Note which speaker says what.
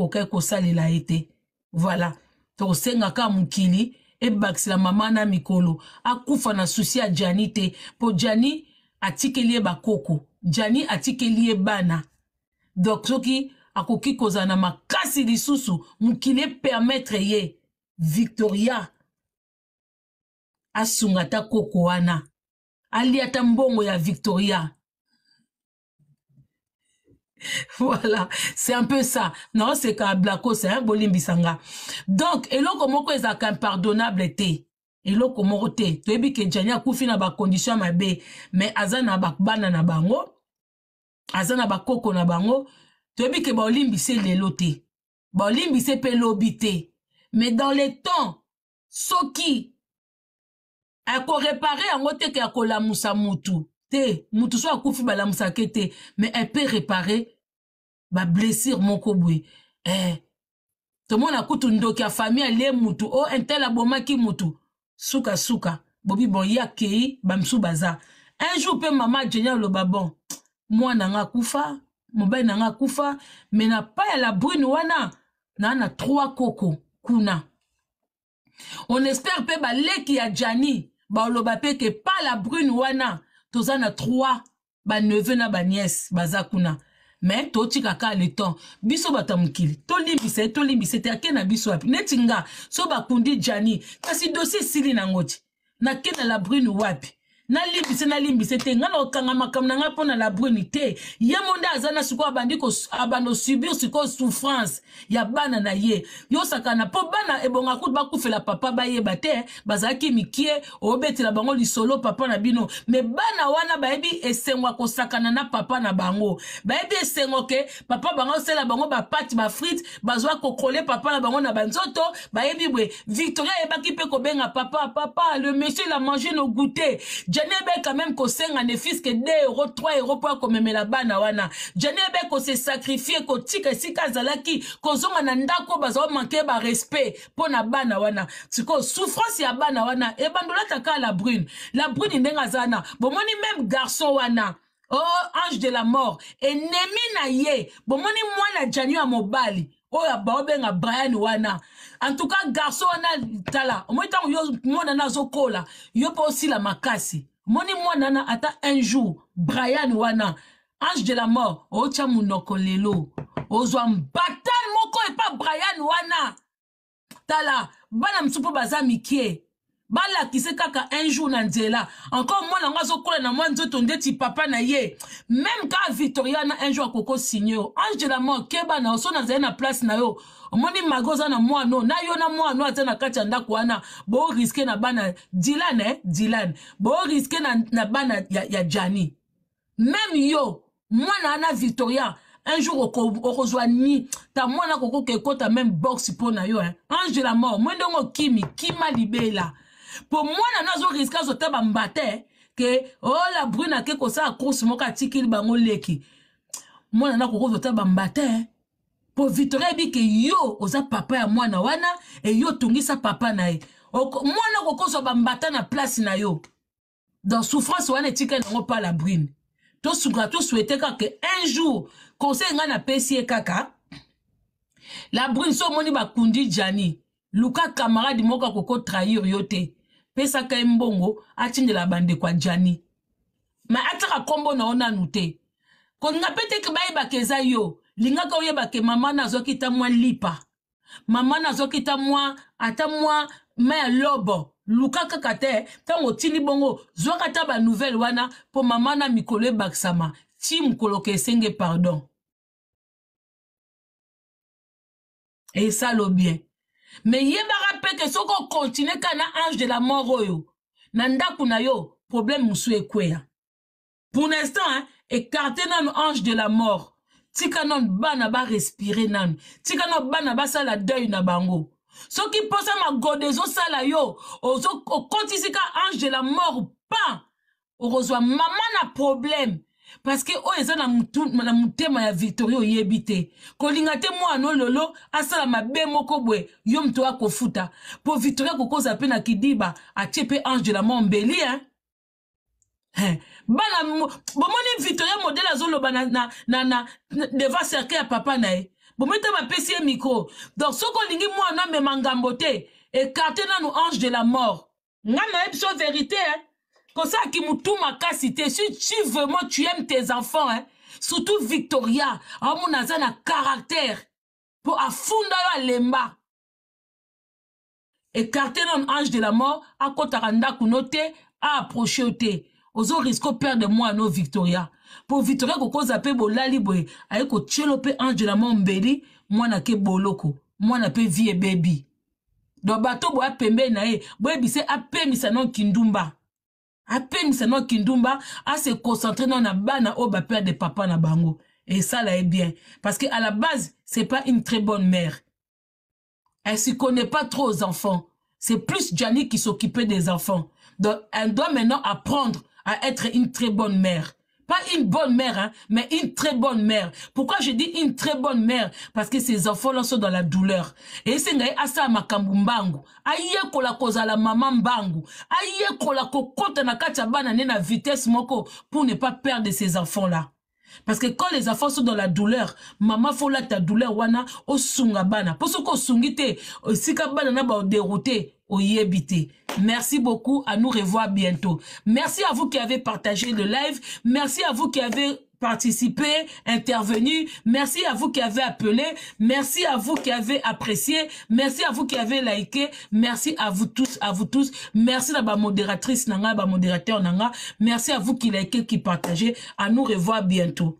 Speaker 1: akoka ekosalela ye te vala tokosengaka mokili ebakisela mama na mikolo akufa na susi ya jani te mpo jani atikeli ye bakoko jani atikeli ye bana donk soki akoki kozala na makasi lisusu mokili epermetre ye victoria asunga ata koko wana alia ata mbongo ya victoria voilà c'est un peu ça non c'est qu'à blako c'est un bolimbisanga donc eloko moko ezalaka impardonnable te eloko moko te toyebi ke jani akufi na bacondition ya mabe me aza na babana na bango aza na bakoko na bango toyebi ke baolimbisi lelo te baolimbisi mpe lobi te mais dans le temps soki akorepare yango te ke akolamusa mutu te mutu so akufi balamusaka te mais epe repare bablessire moko boye eh, tomona kutu ndoki ya famille alie mutu o oh, intel abomaki mutu sukasuka bobi bon ye akei bamisu baza un jour mpe mama jenia oloba bon mwana nga akufa mobali na nga akufa me na pai ya la brune wana naa na trois koko kuna on espère mpe baleki ya jani baloba mpe ke pa la brune wana toza na trois baneveu na baniese baza kuna me totika ka le temps biso bato ya mokili tolimbisa ye tolimbisa ete ake na biso wapi neti nga so bakundi jani kasi dosie esili nango ti nakenda la brune wapi nalimbisa nalimbisa te ngai nakokanga makam na ngai mpona labrini te ye monde aza na sikoyo abandi abanda osubir sikoyo souffrance ya bana na ye sakana po bana ebonga kutu la papa ye bate, bazaki mikie obetela bango solo papa na bino me bana wana ebi esengo ko kosakana na papa na bango bayebi esengo moke, papa bango ba bango ba frites bazwa kokole papa na bango na banzoto ebi bwe. victoria pe ko benga papa papa le monsieur la mange no goûter jani ebeka meme kosenga ne fiske 2 euro 3 euro mpo akomemela bana wana jani ebeka kosesakrifie kotika esika azalaki kozonga na ndako bazaomanke barespect mpo na bana wana sikoyo souffrance ya bana wana ebandolata kaka la brune la brune ndenge aza wana bomoni meme garçon wana oh ange de la mort enemi na ye bomoni mwana jani oh, ya mobali oyo baobenga brian wana en tout cas garso wana tala omoni ntango yo mwana na azokola yo mpo osila makasi omoni mwana wana ata un jour brian wana ange de la mort otya monoko lelo ozwa batale moko epa brian wana tala bana mosusu mpo baza mikie balakise kaka un jour na nzela encore mwana yango azokola na mwa nzoto ndeti papa na ye meme kaka victoria na un jour akoko signe yo angela mo keba na yo so nazali na place na yo omoni mago aza na mwana na yo na mwana aza na kati ya ndako wana booriske na bana dilan eh? dilan booriske na, na bana ya, ya jani meme yo mwana ana victoria un jour okozwa ni ta mwana akokoka ekɔta meme box mpo na yo eh? angela mo mwendongo kimi kima libela mpo mwana no azoriske azota bamba te ke ola oh, brune ake kosala course moko atikili bango leki mwana na akoki ozota bamba te mpo victorin ayebi ke yo oza papa ya mwana wana eyo otungisa papa na ye mwana akoki ozwa bambata na place na yo dans souffrance wana etikali yango mpa la brune tosuka toswete kaka un jour conseil ngai napesi ye kaka la brune so omoni bakundi jani luka camarade moko akoko trahir yo te apesaka ye mbongo atindela bandeko ajani me ataka nkombo na yo nanu te koninga mpe teke bayebaka eza yo lingaka oyebake mama nazwaki ta mwa lipa mama nazwaki ta mwa ata mwa ma ya lobo luka kaka te ntango otindi bongo zwaka ta banouvelle wana mpo mama na mikolo ebakisama ti mokoloka esenge pardon esalo bien me yebaka mpe ke soki okontinue ka na ange de la mort oyo na ndako na yo problème mosusu ekweya pour l'instant hein, écarte nanu ange de la mort tika nanu bana barespire nanu tika nanu bana basala deuil na bango soki mposa magode ezosala yo okotisi ka ange de la mort pan okozwa mama na problème parceke oyo eza na motema ya victorie oyebi te kolinga te mwana no lolo asala mabe moko boye yo moto akofuta mpo victorie akokozala mpe na kidiba atie mpe ange de la mort mbeli hein? bana bomoni victoria modele azoloba devant cercle ya papa na ye bomoi te bapesi ye mikro donc soki olingi mwana amema ngambo te ekarte nanu ange de la mort ngai nayebi so verité eh? kosalaki motu makasi te si tu vraiment tu aimes tes enfants hein? surtout victoria amona aza na caractère mpo afunda yo alemba écarte non ange de la mort akɔtaka ndako no te aapproche yo te ozoriske operde mwana o victoria mpo victoria kokoza mpe bolali boye aye kotielo mpe ange de la mort mbeli mwana ke boloko mwana mpe vie ebebi don bato boye apembeni na ye boyebise apemisa no kindumba peine seulement kindumba concentrer dans la bana au père de papa na bango là est bien parce que la base c'est pas une très bonne mère elle se connaît pas trop aux enfants c'est plus Gianni qui s'occupait des enfants donc elle doit maintenant apprendre à être une très bonne mère pas une bonne mère, hein, mais une très bonne mère. Pourquoi je dis une très bonne mère Parce que ces enfants-là sont dans la douleur. Et c'est ngai asa makambu la cause kola la maman bangu. Aïe kola kokota na katia banane na vitesse moko pour ne pas perdre ces enfants-là parce que quand les enfants sont dans la douleur maman, faut la ta douleur wana osunga bana Pour ce euh, si sungite, osika bana na dérouté ou yebite. merci beaucoup à nous revoir bientôt merci à vous qui avez partagé le live merci à vous qui avez participer, intervenu. Merci à vous qui avez appelé. Merci à vous qui avez apprécié. Merci à vous qui avez liké. Merci à vous tous, à vous tous. Merci à ma modératrice Nanga, ma modérateur Nanga. Merci à vous qui likez, qui partagez. À nous revoir bientôt.